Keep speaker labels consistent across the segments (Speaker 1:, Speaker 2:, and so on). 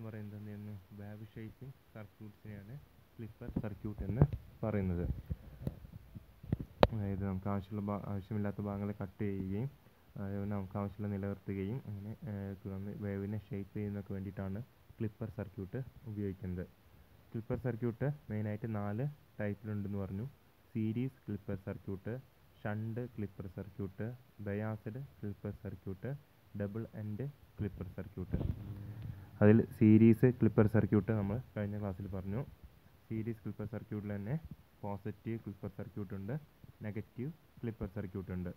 Speaker 1: എന്ന് പറയുന്നത് എന്താണ് വാവ് ഷേപ്പിംഗ് സർക്യൂട്ട്സിനെയാണ് ക്ലിപ്പർ സർക്യൂട്ട് എന്ന് പറയുന്നത് അതായത് നമുക്ക് ആവശ്യമുള്ള ആവശ്യമില്ലാത്ത ഭാഗങ്ങളെ കട്ട് ചെയ്യുകയും നമുക്ക് ആവശ്യമുള്ള നിലനിർത്തുകയും അങ്ങനെ വേവിനെ ഷേപ്പ് ചെയ്യുന്നതൊക്കെ വേണ്ടിയിട്ടാണ് ക്ലിപ്പർ സർക്യൂട്ട് ഉപയോഗിക്കുന്നത് ക്ലിപ്പർ സർക്യൂട്ട് മെയിനായിട്ട് നാല് ടൈപ്പിലുണ്ടെന്ന് പറഞ്ഞു series clipper circuit shunt clipper circuit biased clipper circuit double end clipper circuit അതിൽ സീരീസ് ക്ലിപ്പർ സർക്യൂട്ട് നമ്മൾ കഴിഞ്ഞ ക്ലാസ്സിൽ പറഞ്ഞു സീരീസ് ക്ലിപ്പർ സർക്യൂട്ടിൽ തന്നെ പോസിറ്റീവ് ക്ലിപ്പർ സർക്യൂട്ട് ഉണ്ട് നെഗറ്റീവ് ക്ലിപ്പർ സർക്യൂട്ട് ഉണ്ട്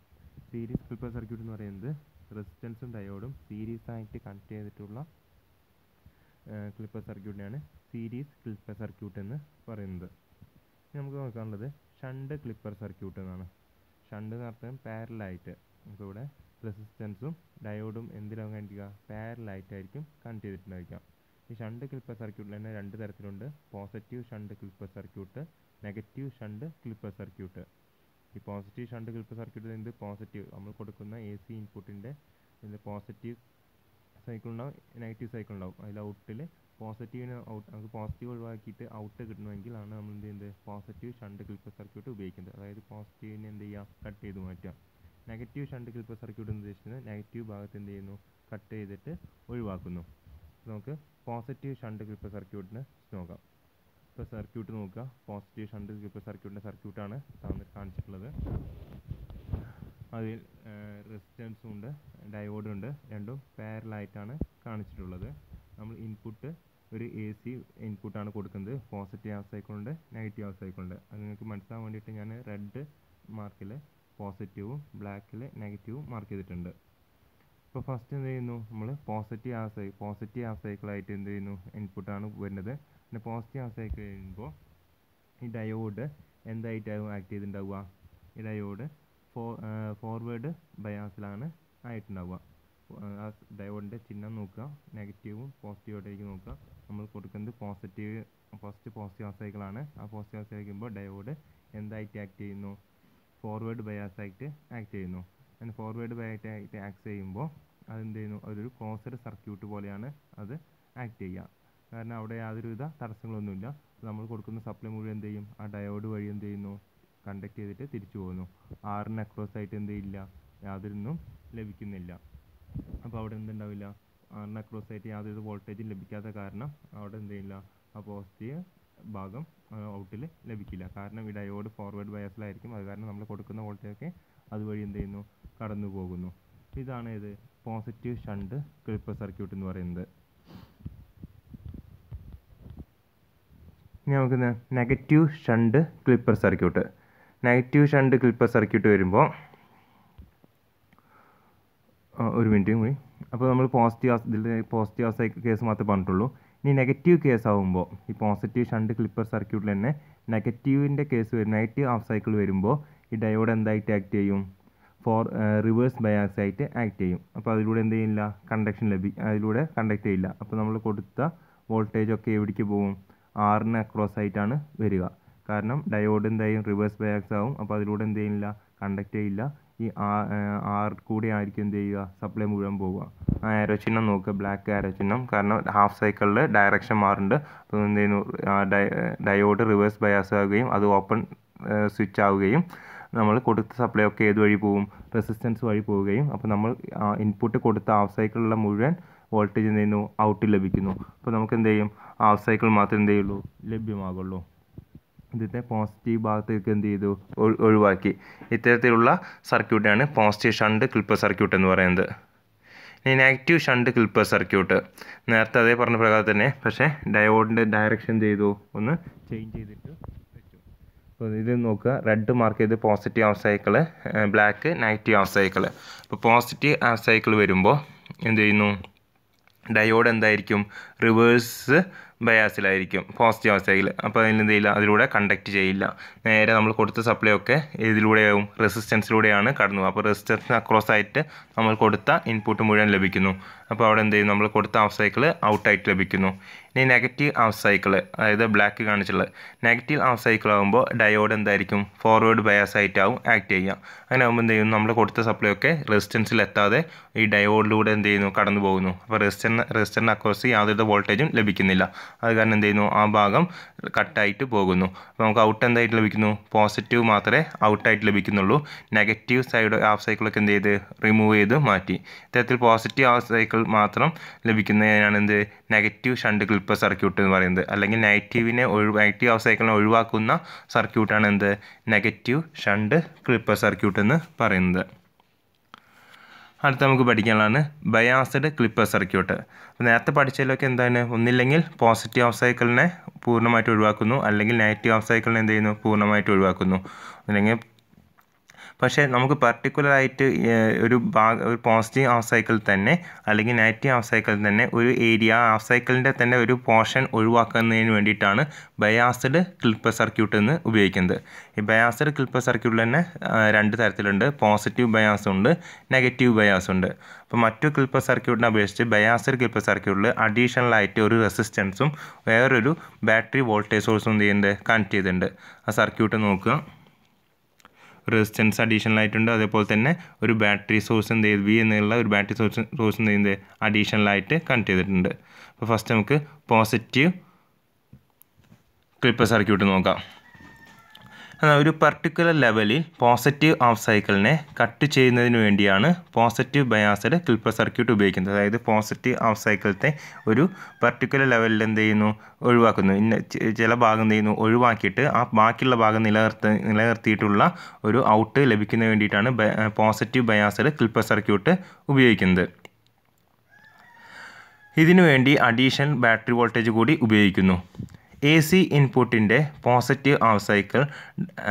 Speaker 1: സീരീസ് ക്ലിപ്പർ സർക്യൂട്ട് എന്ന് പറയുന്നത് റെസിസ്റ്റൻസും ഡയോഡും സീരീസ് ആയിട്ട് കണക്ട് ചെയ്തിട്ടുള്ള ക്ലിപ്പർ സർക്യൂട്ടിനെയാണ് സീരീസ് ക്ലിപ്പർ സർക്യൂട്ട് എന്ന് പറയുന്നത് നമുക്ക് നോക്കാനുള്ളത് ഷണ്ട് ക്ലിപ്പർ സർക്യൂട്ട് എന്നാണ് ഷണ്ട് എന്ന് പറഞ്ഞാൽ പാരലായിട്ട് നമുക്കിവിടെ റെസിസ്റ്റൻസും ഡയോഡും എന്തിലാകും കാണിക്കുക പാരലായിട്ടായിരിക്കും കണക്ട് ചെയ്തിട്ടുണ്ടായിരിക്കാം ഈ ഷണ്ട് ക്ലിപ്പർ സർക്യൂട്ടിൽ തന്നെ രണ്ട് തരത്തിലുണ്ട് positive shunt clipper circuit negative shunt clipper circuit ഈ പോസിറ്റീവ് ഷണ്ട് ക്ലിപ്പർ സർക്യൂട്ടിൽ എന്ത് പോസിറ്റീവ് നമ്മൾ കൊടുക്കുന്ന എ സി ഇൻപുട്ടിൻ്റെ പോസിറ്റീവ് സൈക്കിൾ ഉണ്ടാവും നെഗറ്റീവ് സൈക്കിൾ ഉണ്ടാവും അതിൽ ഔട്ടിൽ പോസിറ്റീവിന് ഔട്ട് നമുക്ക് പോസിറ്റീവ് ഒഴിവാക്കിയിട്ട് ഔട്ട് കിട്ടണമെങ്കിൽ ആണ് നമ്മൾ എന്ത് ചെയ്യുന്നത് പോസിറ്റീവ് ഷണ്ട് ക്ലിപ്പർ സർക്യൂട്ട് ഉപയോഗിക്കുന്നത് അതായത് പോസിറ്റീവിനെ എന്ത് ചെയ്യുക കട്ട് ചെയ്ത് മാറ്റുക നെഗറ്റീവ് ഷണ്ട് കിൽപ്പർ സർക്യൂട്ട് എന്ന് ഉദ്ദേശിക്കുന്നത് നെഗറ്റീവ് ഭാഗത്ത് എന്ത് ചെയ്യുന്നു കട്ട് ചെയ്തിട്ട് ഒഴിവാക്കുന്നു നമുക്ക് പോസിറ്റീവ് ഷണ്ട് കിൽപ്പർ സർക്യൂട്ടിന് നോക്കാം ഇപ്പോൾ സർക്യൂട്ട് നോക്കുക പോസിറ്റീവ് ഷണ്ട് കിൽപ്പർ സർക്യൂട്ടിൻ്റെ സർക്യൂട്ടാണ് താന്നിട്ട് കാണിച്ചിട്ടുള്ളത് അതിൽ റെസിസ്റ്റൻസും ഉണ്ട് ഡയോഡും ഉണ്ട് രണ്ടും പാരലായിട്ടാണ് കാണിച്ചിട്ടുള്ളത് നമ്മൾ ഇൻപുട്ട് ഒരു എ സി ഇൻപുട്ടാണ് കൊടുക്കുന്നത് പോസിറ്റീവ് ഹാഫ് നെഗറ്റീവ് ഹാഫ് അത് നിങ്ങൾക്ക് മനസ്സിലാൻ വേണ്ടിയിട്ട് ഞാൻ റെഡ് മാർക്കിൽ പോസിറ്റീവും ബ്ലാക്കിൽ നെഗറ്റീവും മാർക്ക് ചെയ്തിട്ടുണ്ട് ഇപ്പോൾ ഫസ്റ്റ് എന്ത് ചെയ്യുന്നു നമ്മൾ പോസിറ്റീവ് ആ സൈക്കിൾ പോസിറ്റീവ് ആ സൈക്കിളായിട്ട് എന്ത് ചെയ്യുന്നു ഇൻപുട്ടാണ് വരുന്നത് പിന്നെ പോസിറ്റീവ് ആ സൈക്കിൾ കഴിയുമ്പോൾ ഈ ഡയോഡ് എന്തായിട്ടാവും ആക്ട് ചെയ്തിട്ടുണ്ടാവുക ഈ ഡയോഡ് ഫോ ഫോർവേഡ് ബയാസിലാണ് ആയിട്ടുണ്ടാവുക ആ ഡയോഡിൻ്റെ ചിഹ്നം നോക്കുക നെഗറ്റീവും പോസിറ്റീവായിട്ടേക്ക് നോക്കുക നമ്മൾ കൊടുക്കുന്നത് പോസിറ്റീവ് ഫസ്റ്റ് പോസിറ്റീവ് ആ സൈക്കിളാണ് ആ പോസിറ്റീവ് ആ സൈക്കിൾ ഡയോഡ് എന്തായിട്ട് ആക്ട് ചെയ്യുന്നു ഫോർവേഡ് ബയാസ് ആയിട്ട് ആക്ട് ചെയ്യുന്നു അങ്ങനെ ഫോർവേഡ് ബയാസ് ആയിട്ട് ആക്ട് ചെയ്യുമ്പോൾ അതെന്ത് ചെയ്യുന്നു അതൊരു ക്ലോസ്ഡ് സർക്യൂട്ട് പോലെയാണ് അത് ആക്ട് ചെയ്യുക കാരണം അവിടെ യാതൊരുവിധ തടസ്സങ്ങളൊന്നുമില്ല നമ്മൾ കൊടുക്കുന്ന സപ്ലൈ മുഴുവൻ എന്ത് ചെയ്യും ആ ഡയോഡ് വഴി എന്ത് ചെയ്യുന്നു കണ്ടക്ട് ചെയ്തിട്ട് തിരിച്ചു പോകുന്നു ആറിന് അക്രോസ് ആയിട്ട് എന്ത് ചെയ്യില്ല യാതൊരൊന്നും ലഭിക്കുന്നില്ല അപ്പോൾ അവിടെ എന്തുണ്ടാവില്ല ആറിന് അക്രോസ് ആയിട്ട് യാതൊരു വോൾട്ടേജും ലഭിക്കാത്ത കാരണം അവിടെ എന്ത് ചെയ്യില്ല ആ പോസിറ്റീവ് ഭാഗം ഔട്ടിൽ ലഭിക്കില്ല കാരണം ഈ ഡയോഡ് ഫോർവേഡ് ബയസിലായിരിക്കും അത് കാരണം നമ്മൾ കൊടുക്കുന്ന വോൾട്ടേജൊക്കെ അതുവഴി എന്ത് ചെയ്യുന്നു കടന്നു പോകുന്നു ഇതാണ് ഇത് പോസിറ്റീവ് ഷണ്ട് ക്ലിപ്പ് സർക്യൂട്ട് എന്ന് പറയുന്നത് ഇനി നമുക്ക് negative shunt clipper circuit negative shunt clipper circuit വരുമ്പോൾ ഒരു മിനിറ്റ് കൂടി അപ്പോൾ നമ്മൾ പോസിറ്റീവ് ഇതിൽ പോസിറ്റീവ് കേസ് മാത്രമേ പറഞ്ഞിട്ടുള്ളൂ ഇനി നെഗറ്റീവ് കേസ് ആകുമ്പോൾ ഈ പോസിറ്റീവ് ഷണ്ട് ക്ലിപ്പർ സർക്യൂട്ടിൽ തന്നെ നെഗറ്റീവിൻ്റെ കേസ് വരും നെഗറ്റീവ് ഹാഫ് സൈക്കിൾ വരുമ്പോൾ ഈ ഡയോഡ് എന്തായിട്ട് ആക്ട് ചെയ്യും ഫോർ റിവേഴ്സ് ബയാസ് ആയിട്ട് ആക്ട് ചെയ്യും അപ്പോൾ അതിലൂടെ എന്ത് ചെയ്യില്ല കണ്ടക്ഷൻ ലഭി അതിലൂടെ കണ്ടക്ട് ചെയ്യില്ല അപ്പോൾ നമ്മൾ കൊടുത്ത വോൾട്ടേജ് ഒക്കെ എവിടേക്ക് പോകും ആറിന് അക്രോസ് ആയിട്ടാണ് വരിക കാരണം ഡയോഡ് എന്തായും റിവേഴ്സ് ബയാക്സ് ആവും അപ്പോൾ അതിലൂടെ എന്ത് ചെയ്യില്ല കണ്ടക്ട് ചെയ്യില്ല ഈ ആർ കൂടെ ആയിരിക്കും എന്ത് ചെയ്യുക സപ്ലൈ മുഴുവൻ പോവുക ആ ആരോ ചിഹ്നം നോക്കുക ബ്ലാക്ക് ആരോ ചിഹ്നം കാരണം ഹാഫ് സൈക്കിളിൽ ഡയറക്ഷൻ മാറുന്നുണ്ട് അപ്പോൾ എന്ത് ചെയ്യുന്നു ഡയോഡ് റിവേഴ്സ് ബയാസ് ആകുകയും അത് ഓപ്പൺ സ്വിച്ച് ആവുകയും നമ്മൾ കൊടുത്ത സപ്ലൈ ഒക്കെ ഏത് വഴി പോവും റെസിസ്റ്റൻസ് വഴി പോവുകയും അപ്പോൾ നമ്മൾ ഇൻപുട്ട് കൊടുത്ത ഹാഫ് സൈക്കിളിലുള്ള മുഴുവൻ വോൾട്ടേജ് എന്ത് ചെയ്യുന്നു ഔട്ട് ലഭിക്കുന്നു അപ്പോൾ നമുക്ക് എന്ത് ചെയ്യും ഹാഫ് സൈക്കിൾ മാത്രമേ എന്ത് ചെയ്യുള്ളൂ ലഭ്യമാകുള്ളൂ ഇതിൻ്റെ പോസിറ്റീവ് ഭാഗത്തേക്ക് എന്ത് ചെയ്തു ഒഴിവാക്കി ഇത്തരത്തിലുള്ള സർക്യൂട്ടാണ് പോസിറ്റീവ് ഷണ്ട് ക്ലിപ്പർ സർക്യൂട്ട് എന്ന് പറയുന്നത് ഇനി നെഗറ്റീവ് ഷണ്ട് ക്ലിപ്പർ സർക്യൂട്ട് നേരത്തെ അതേ പറഞ്ഞ പ്രകാരം തന്നെ പക്ഷേ ഡയോഡിൻ്റെ ഡയറക്ഷൻ ചെയ്തു ഒന്ന് ചേഞ്ച് ചെയ്തിട്ട് അപ്പോൾ ഇത് നോക്കുക റെഡ് മാർക്ക് ചെയ്ത് positive half cycle black negative half cycle അപ്പോൾ പോസിറ്റീവ് ഹാഫ് സൈക്കിൾ വരുമ്പോൾ എന്ത് ചെയ്യുന്നു ഡയോഡ് എന്തായിരിക്കും റിവേഴ്സ് ബയാസിലായിരിക്കും പോസിറ്റീവ് അവസ്ഥയിൽ അപ്പോൾ അതിൽ എന്ത് ചെയ്യില്ല അതിലൂടെ കണ്ടക്ട് ചെയ്യില്ല നേരെ നമ്മൾ കൊടുത്ത സപ്ലൈ ഒക്കെ ഇതിലൂടെയാവും റെസിസ്റ്റൻസിലൂടെയാണ് കടന്നു അപ്പോൾ റെസിസ്റ്റൻസിന് അക്രോസ് ആയിട്ട് നമ്മൾ കൊടുത്ത ഇൻപുട്ട് മുഴുവൻ ലഭിക്കുന്നു അപ്പോൾ അവിടെ എന്ത് ചെയ്യും നമ്മൾ കൊടുത്ത ഹാഫ് സൈക്കിൾ ഔട്ടായിട്ട് ലഭിക്കുന്നു ഇനി നെഗറ്റീവ് ഹാഫ് സൈക്കിൾ അതായത് ബ്ലാക്ക് കാണിച്ചിട്ടുള്ളത് നെഗറ്റീവ് ഹാഫ് സൈക്കിൾ ആകുമ്പോൾ ഡയോഡ് എന്തായിരിക്കും ഫോർവേഡ് ബയാസ് ആയിട്ടാവും ആക്ട് ചെയ്യുക അങ്ങനെ ആകുമ്പോൾ എന്ത് ചെയ്യും നമ്മൾ കൊടുത്ത സപ്ലൈ ഒക്കെ റെസിസ്റ്റൻസിൽ എത്താതെ ഈ ഡയോഡിലൂടെ എന്ത് ചെയ്യുന്നു കടന്നു പോകുന്നു അപ്പോൾ റെസിസ്റ്റൻ റെസിസ്റ്ററിന് അക്രോസ് യാതൊരു വോൾട്ടേജും ലഭിക്കുന്നില്ല അത് കാരണം എന്ത് ചെയ്യുന്നു ആ ഭാഗം കട്ടായിട്ട് പോകുന്നു അപ്പോൾ നമുക്ക് ഔട്ട് എന്തായിട്ട് ലഭിക്കുന്നു പോസിറ്റീവ് മാത്രമേ ഔട്ടായിട്ട് ലഭിക്കുന്നുള്ളൂ നെഗറ്റീവ് സൈഡ് ഹാഫ് സൈക്കിളൊക്കെ എന്ത് ചെയ്ത് റിമൂവ് ചെയ്ത് മാറ്റി ഇത്തരത്തിൽ പോസിറ്റീവ് ഹാഫ് സൈക്കിൾ മാത്രം ലഭിക്കുന്നതിനാണ് എന്ത് നെഗറ്റീവ് ഷണ്ട് ക്ലിപ്പർ സർക്യൂട്ട് എന്ന് പറയുന്നത് അല്ലെങ്കിൽ നെഗറ്റീവിനെ ഒഴിവ് നെഗറ്റീവ് ഹാഫ് സൈക്കിളിനെ ഒഴിവാക്കുന്ന സർക്യൂട്ടാണ് എന്ത് നെഗറ്റീവ് ഷണ്ട് ക്ലിപ്പർ സർക്യൂട്ട് എന്ന് പറയുന്നത് അടുത്ത് നമുക്ക് പഠിക്കാനുള്ളതാണ് ബയാസഡ് ക്ലിപ്പർ സർക്യൂട്ട് അപ്പോൾ നേരത്തെ പഠിച്ചതിലൊക്കെ എന്താണ് ഒന്നില്ലെങ്കിൽ പോസിറ്റീവ് ഓഫ് സൈക്കിളിനെ പൂർണ്ണമായിട്ട് ഒഴിവാക്കുന്നു അല്ലെങ്കിൽ നെഗറ്റീവ് ഓഫ് സൈക്കിളിനെ എന്ത് ചെയ്യുന്നു പൂർണ്ണമായിട്ട് ഒഴിവാക്കുന്നു അല്ലെങ്കിൽ പക്ഷേ നമുക്ക് പർട്ടിക്കുലറായിട്ട് ഒരു ഭാഗ ഒരു പോസിറ്റീവ് ഹാഫ് സൈക്കിൾ തന്നെ അല്ലെങ്കിൽ നെഗറ്റീവ് ഹാഫ് സൈക്കിൾ തന്നെ ഒരു ഏരിയ ഹാഫ് സൈക്കിളിൻ്റെ തന്നെ ഒരു പോർഷൻ ഒഴിവാക്കുന്നതിന് വേണ്ടിയിട്ടാണ് ബയാസിഡ് ക്ലിപ്പർ സർക്യൂട്ട് എന്ന് ഉപയോഗിക്കുന്നത് ഈ ബയാസിഡ് ക്ലിപ്പർ സർക്യൂട്ടിൽ തന്നെ രണ്ട് തരത്തിലുണ്ട് പോസിറ്റീവ് ബയാസ് ഉണ്ട് നെഗറ്റീവ് ബയാസ് ഉണ്ട് അപ്പോൾ മറ്റു ക്ലിപ്പർ സർക്യൂട്ടിനെ അപേക്ഷിച്ച് ബയാസിഡ് ക്ലിപ്പർ സർക്യൂട്ടിൽ അഡീഷണൽ ആയിട്ട് ഒരു റെസിസ്റ്റൻസും വേറൊരു ബാറ്ററി വോൾട്ടേജ് സോഴ്സും എന്ത് ചെയ്യുന്നുണ്ട് കണക്ട് ചെയ്തിട്ടുണ്ട് ആ സർക്യൂട്ട് നോക്കുക റെസിസ്റ്റൻസ് അഡീഷണൽ ആയിട്ടുണ്ട് അതേപോലെ തന്നെ ഒരു ബാറ്ററി സോഴ്സ് എന്ത് ചെയ്ത് വി എന്നുള്ള ഒരു ബാറ്ററി സോഴ്സ് സോഴ്സ് എന്ത് ചെയ്യുന്നത് ആയിട്ട് കണക്ട് ചെയ്തിട്ടുണ്ട് അപ്പോൾ ഫസ്റ്റ് നമുക്ക് പോസിറ്റീവ് ക്ലിപ്പ് സർക്യൂട്ട് നോക്കാം ഒരു പർട്ടിക്കുലർ ലെവലിൽ പോസിറ്റീവ് ഹാഫ് സൈക്കിളിനെ കട്ട് ചെയ്യുന്നതിന് വേണ്ടിയാണ് പോസിറ്റീവ് ബയാസിൽ ക്ലിപ്പർ സർക്യൂട്ട് ഉപയോഗിക്കുന്നത് അതായത് പോസിറ്റീവ് ഹാഫ് സൈക്കിളത്തെ ഒരു പർട്ടിക്കുലർ ലെവലിൽ എന്ത് ചെയ്യുന്നു ഒഴിവാക്കുന്നു ഇന്ന ചില ഭാഗം ചെയ്യുന്നു ഒഴിവാക്കിയിട്ട് ആ ബാക്കിയുള്ള ഭാഗം നിലനിർത്തി നിലനിർത്തിയിട്ടുള്ള ഒരു ഔട്ട് ലഭിക്കുന്നതിന് വേണ്ടിയിട്ടാണ് പോസിറ്റീവ് ബയാസിൽ ക്ലിപ്പർ സർക്യൂട്ട് ഉപയോഗിക്കുന്നത് ഇതിനുവേണ്ടി അഡീഷണൽ ബാറ്ററി വോൾട്ടേജ് കൂടി ഉപയോഗിക്കുന്നു എ സി ഇൻപുട്ടിൻ്റെ പോസിറ്റീവ് ഹാഫ് സൈക്കിൾ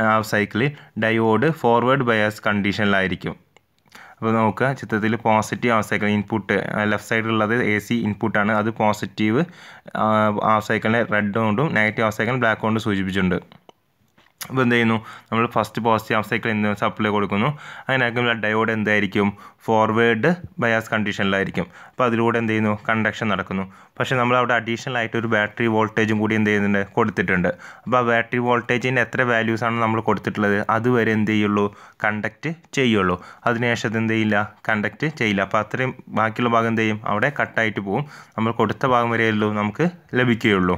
Speaker 1: ഹാഫ് സൈക്കിളിൽ ഡയോഡ് ഫോർവേഡ് ബയാസ് കണ്ടീഷനിലായിരിക്കും അപ്പോൾ നോക്കുക ചിത്രത്തിൽ positive half cycle input left സൈഡിലുള്ളത് എ സി ഇൻപുട്ടാണ് അത് പോസിറ്റീവ് ഹാഫ് സൈക്കിളിനെ റെഡ് കൊണ്ടും നെഗറ്റീവ് ഹാഫ് സൈക്കിൾ ബ്ലാക്ക് കൊണ്ടും സൂചിപ്പിച്ചിട്ടുണ്ട് അപ്പോൾ എന്ത് ചെയ്യുന്നു നമ്മൾ ഫസ്റ്റ് പോസിറ്റീവ് ഹാഫ് സൈക്കിൾ എന്ത് സപ്ലൈ കൊടുക്കുന്നു അതിനകത്ത് ഡയോഡ് എന്തായിരിക്കും ഫോർവേഡ് ബയാസ് കണ്ടീഷനിലായിരിക്കും അപ്പോൾ അതിലൂടെ എന്ത് ചെയ്യുന്നു കണ്ടക്ഷൻ നടക്കുന്നു പക്ഷേ നമ്മൾ അവിടെ അഡീഷണൽ ആയിട്ട് ഒരു ബാറ്ററി വോൾട്ടേജും കൂടി എന്ത് ചെയ്യുന്നുണ്ട് കൊടുത്തിട്ടുണ്ട് അപ്പോൾ ആ ബാറ്ററി വോൾട്ടേജിൻ്റെ എത്ര വാല്യൂസാണ് നമ്മൾ കൊടുത്തിട്ടുള്ളത് അതുവരെ എന്ത് ചെയ്യുള്ളൂ കണ്ടക്റ്റ് ചെയ്യുള്ളൂ അതിനുശേഷം എന്ത് ചെയ്യില്ല കണ്ടക്റ്റ് ചെയ്യില്ല അപ്പോൾ അത്രയും ബാക്കിയുള്ള ഭാഗം എന്ത് ചെയ്യും അവിടെ കട്ടായിട്ട് പോവും നമ്മൾ കൊടുത്ത ഭാഗം വരെയുള്ളൂ നമുക്ക് ലഭിക്കുകയുള്ളൂ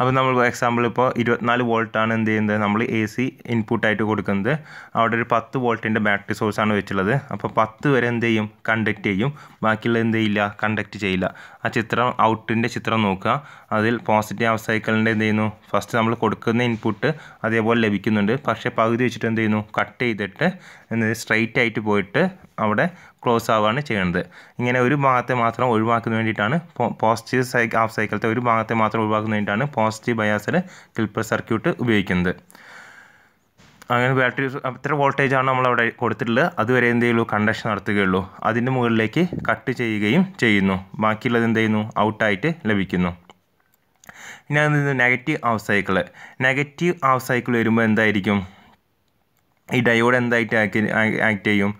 Speaker 1: അപ്പോൾ നമ്മൾ എക്സാമ്പിൾ ഇപ്പോൾ ഇരുപത്തിനാല് വോൾട്ടാണ് എന്ത് ചെയ്യുന്നത് നമ്മൾ എ സി ഇൻപുട്ടായിട്ട് കൊടുക്കുന്നത് അവിടെ ഒരു പത്ത് വോൾട്ടിൻ്റെ ബാറ്ററി സോഴ്സാണ് വെച്ചുള്ളത് അപ്പോൾ പത്ത് വരെ എന്ത് ചെയ്യും കണ്ടക്ട് ചെയ്യും ബാക്കിയുള്ള എന്ത് ചെയ്യില്ല കണ്ടക്ട് ചെയ്യില്ല ആ ചിത്രം ഔട്ടിൻ്റെ ചിത്രം നോക്കുക അതിൽ പോസിറ്റീവ് ഹാഫ് സൈക്കിളിൻ്റെ എന്ത് ചെയ്യുന്നു ഫസ്റ്റ് നമ്മൾ കൊടുക്കുന്ന ഇൻപുട്ട് അതേപോലെ ലഭിക്കുന്നുണ്ട് പക്ഷേ പകുതി വെച്ചിട്ട് എന്ത് ചെയ്യുന്നു കട്ട് ചെയ്തിട്ട് എന്ത് സ്ട്രൈറ്റ് ആയിട്ട് പോയിട്ട് അവിടെ ക്ലോസ് ആവുകയാണ് ചെയ്യുന്നത് ഇങ്ങനെ ഒരു ഭാഗത്തെ മാത്രം ഒഴിവാക്കുന്ന വേണ്ടിയിട്ടാണ് പോസിറ്റീവ് സൈ ഹാഫ് സൈക്കിളത്തെ ഒരു ഭാഗത്തെ മാത്രം ഒഴിവാക്കുന്ന വേണ്ടിയിട്ടാണ് പോസിറ്റീവ് ബയാസിഡ് ക്ലിപ്പർ സർക്യൂട്ട് ഉപയോഗിക്കുന്നത് അങ്ങനെ ബാറ്ററി എത്ര വോൾട്ടേജാണ് നമ്മൾ അവിടെ കൊടുത്തിട്ടുള്ളത് അതുവരെ എന്ത് ചെയ്യുള്ളൂ കണ്ടക്ഷൻ നടത്തുകയുള്ളൂ അതിൻ്റെ മുകളിലേക്ക് കട്ട് ചെയ്യുകയും ചെയ്യുന്നു ബാക്കിയുള്ളത് എന്ത് ചെയ്യുന്നു ഔട്ടായിട്ട് ലഭിക്കുന്നു ഇനി അത് negative half cycle negative half cycle വരുമ്പോൾ എന്തായിരിക്കും ഈ ഡയോഡ് എന്തായിട്ട് ആക്ട് ആക്ട് ചെയ്യും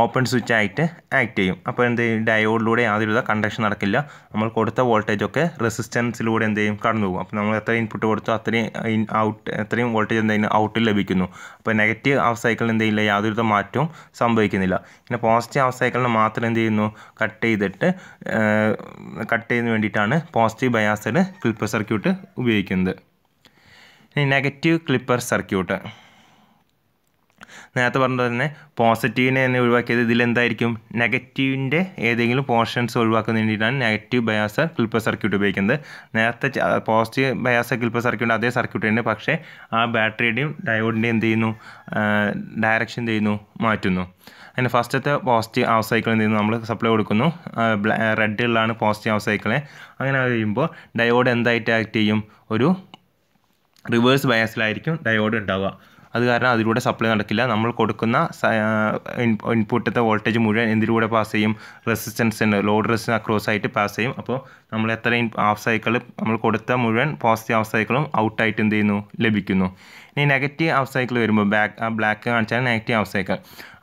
Speaker 1: ഓപ്പൺ സ്വിച്ച് ആയിട്ട് ആക്ട് ചെയ്യും അപ്പോൾ എന്ത് ചെയ്യും ഡയോഡിലൂടെ യാതൊരുവിധ കണ്ടക്ഷൻ നടക്കില്ല നമ്മൾ കൊടുത്ത വോൾട്ടേജ് ഒക്കെ റെസിസ്റ്റൻസിലൂടെ എന്ത് ചെയ്യും കടന്നു പോകും അപ്പോൾ നമ്മൾ എത്ര ഇൻപുട്ട് കൊടുത്തോ അത്രയും ഔട്ട് എത്രയും വോൾട്ടേജ് എന്തെങ്കിലും ഔട്ടിൽ ലഭിക്കുന്നു അപ്പോൾ നെഗറ്റീവ് ഹാഫ് സൈക്കിൾ എന്ത് ചെയ്യില്ല യാതൊരുവിധ മാറ്റവും സംഭവിക്കുന്നില്ല പിന്നെ പോസിറ്റീവ് ഹാഫ് സൈക്കിളിന് മാത്രം എന്ത് ചെയ്യുന്നു കട്ട് ചെയ്തിട്ട് കട്ട് ചെയ്യുന്ന വേണ്ടിയിട്ടാണ് പോസിറ്റീവ് ബയാസിൽ ക്ലിപ്പർ സർക്യൂട്ട് ഉപയോഗിക്കുന്നത് ഇനി നെഗറ്റീവ് ക്ലിപ്പർ സർക്യൂട്ട് നേരത്തെ പറഞ്ഞത് തന്നെ പോസിറ്റീവിനെ തന്നെ ഒഴിവാക്കിയത് ഇതിലെന്തായിരിക്കും നെഗറ്റീവിൻ്റെ ഏതെങ്കിലും പോർഷൻസ് ഒഴിവാക്കുന്ന വേണ്ടിയിട്ടാണ് നെഗറ്റീവ് ബയാസ ക്ലിപ്പർ സർക്യൂട്ട് ഉപയോഗിക്കുന്നത് നേരത്തെ പോസിറ്റീവ് ബയാസ ക്ലിപ്പർ സർക്യൂട്ട് അതേ സർക്യൂട്ട് തന്നെ പക്ഷേ ആ ബാറ്ററിയുടെയും ഡയോഡിൻ്റെയും എന്ത് ചെയ്യുന്നു ഡയറക്ഷൻ എന്ത് ചെയ്യുന്നു മാറ്റുന്നു അതിന് ഫസ്റ്റത്തെ പോസിറ്റീവ് ഹൗസ് സൈക്കിൾ എന്ത് ചെയ്യുന്നു നമ്മൾ സപ്ലൈ കൊടുക്കുന്നു റെഡിലാണ് പോസിറ്റീവ് ഹൗസ് സൈക്കിളെ അങ്ങനെ കഴിയുമ്പോൾ ഡയോഡ് എന്തായിട്ട് ആക്ട് ചെയ്യും ഒരു റിവേഴ്സ് ബയാസിലായിരിക്കും ഡയോഡ് ഉണ്ടാവുക അത് കാരണം അതിലൂടെ സപ്ലൈ നടക്കില്ല നമ്മൾ കൊടുക്കുന്ന ഇൻപുട്ടത്തെ വോൾട്ടേജ് മുഴുവൻ എന്തിലൂടെ പാസ് ചെയ്യും റെസിസ്റ്റൻസ് ഉണ്ട് ലോഡ് റെസിസ്റ്റൻസ് അക്രോസ് ആയിട്ട് പാസ് ചെയ്യും അപ്പോൾ നമ്മൾ എത്രയും ഹാഫ് സൈക്കിൾ നമ്മൾ കൊടുത്ത മുഴുവൻ പോസിറ്റീവ് ഹാഫ് സൈക്കിളും ഔട്ടായിട്ട് എന്ത് ചെയ്യുന്നു ലഭിക്കുന്നു ഇനി നെഗറ്റീവ് ഹാഫ് സൈക്കിൾ വരുമ്പോൾ ബാക്ക് ആ ബ്ലാക്ക് കാണിച്ചാൽ നെഗറ്റീവ് ഹാഫ് സൈക്കിൾ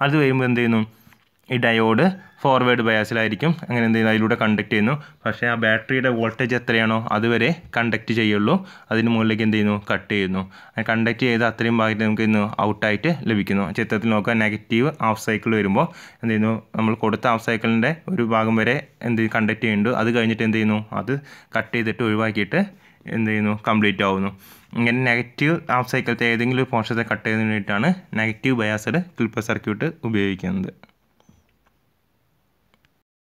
Speaker 1: അത് വരുമ്പോൾ എന്ത് ചെയ്യുന്നു ഈ ഡയോഡ് ഫോർവേഡ് ബയാസിലായിരിക്കും അങ്ങനെ എന്തെങ്കിലും അതിലൂടെ കണ്ടക്ട് ചെയ്യുന്നു പക്ഷേ ആ ബാറ്ററിയുടെ വോൾട്ടേജ് എത്രയാണോ അതുവരെ കണ്ടക്ട് ചെയ്യുള്ളൂ അതിന് മുകളിലേക്ക് എന്ത് ചെയ്യുന്നു കട്ട് ചെയ്യുന്നു കണ്ടക്ട് ചെയ്ത് അത്രയും ഭാഗത്ത് നമുക്ക് ഇന്ന് ഔട്ടായിട്ട് ലഭിക്കുന്നു ചിത്രത്തിൽ നോക്കുക നെഗറ്റീവ് ഹാഫ് സൈക്കിൾ വരുമ്പോൾ എന്ത് ചെയ്യുന്നു നമ്മൾ കൊടുത്ത ഹാഫ് സൈക്കിളിൻ്റെ ഒരു ഭാഗം വരെ എന്ത് കണ്ടക്ട് ചെയ്യുന്നുണ്ട് അത് കഴിഞ്ഞിട്ട് എന്ത് ചെയ്യുന്നു അത് കട്ട് ചെയ്തിട്ട് ഒഴിവാക്കിയിട്ട് എന്ത് ചെയ്യുന്നു കംപ്ലീറ്റ് ആവുന്നു ഇങ്ങനെ നെഗറ്റീവ് ഹാഫ് സൈക്കിളത്തെ ഏതെങ്കിലും ഒരു പോർഷത്തെ കട്ട് ചെയ്യുന്നതിന് വേണ്ടിയിട്ടാണ് നെഗറ്റീവ് ബയാസഡ് ക്ലിപ്പർ സർക്യൂട്ട് ഉപയോഗിക്കുന്നത്